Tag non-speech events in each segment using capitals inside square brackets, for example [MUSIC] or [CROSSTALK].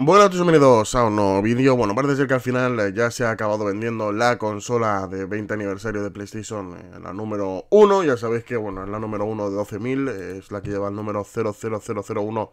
Bueno, a todos bienvenidos a un nuevo vídeo. Bueno, parece ser que al final eh, ya se ha acabado vendiendo la consola de 20 aniversario de PlayStation, en eh, la número 1. Ya sabéis que, bueno, es la número 1 de 12.000, es la que lleva el número 00001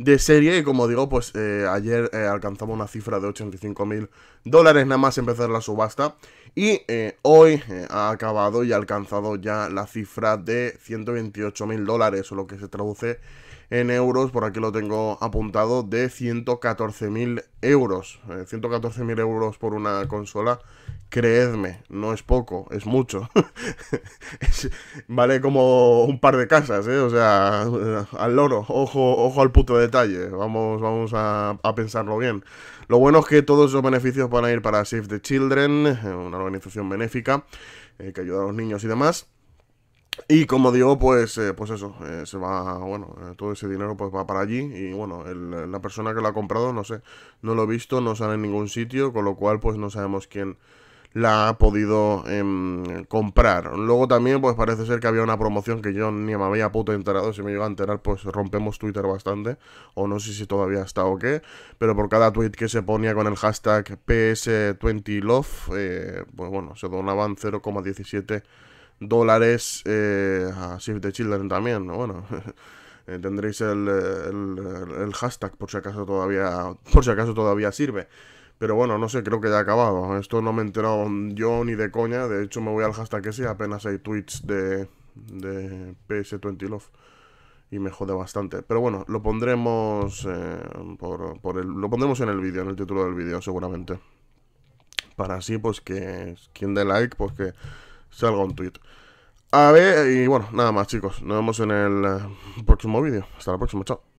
de serie. Y como digo, pues eh, ayer eh, alcanzamos una cifra de 85.000 dólares nada más empezar la subasta. Y eh, hoy ha acabado y ha alcanzado ya la cifra de 128.000 dólares, o lo que se traduce en euros, por aquí lo tengo apuntado, de 114 mil euros, 114.000 eh, euros por una consola, creedme, no es poco, es mucho. [LAUGHS] vale como un par de casas, eh, O sea, al loro, ojo, ojo al puto detalle, vamos, vamos a, pensarlo bien. Lo bueno es que todos esos beneficios van a ir para Save the Children, eh, una organización benéfica que ayuda a los niños y demás. Y como digo, pues, eh, pues eso, eh, se va, bueno, eh, todo ese dinero pues va para allí y bueno, la persona que lo ha comprado, no sé, no lo he visto, no sale en ningún sitio, con lo cual pues no sabemos quién la ha podido em, comprar. Luego también pues parece ser que había una promoción que yo ni me había puto enterado, si me iba a enterar pues rompemos Twitter bastante, o no sé si todavía está o qué, pero por cada tweet que se ponía con el hashtag PS20Love, pues bueno, se donaban 0,17 dólares eh, a Save the Children también, ¿no? Bueno, [LAUGHS] eh, tendréis el, hashtag por si acaso todavía, por si acaso todavía sirve. Pero bueno, no sé, creo que ya ha acabado. Esto no me he enterado yo ni de coña. De hecho, me voy al hashtag ese. Apenas hay tweets de, de PS20Love. Y me jode bastante. Pero bueno, lo pondremos, eh, por, por lo pondremos en el vídeo, en el título del vídeo, seguramente. Para así, pues que quien de like, pues que salga un tweet. A ver, y bueno, nada más chicos. Nos vemos en el eh, próximo vídeo. Hasta la próxima, chao.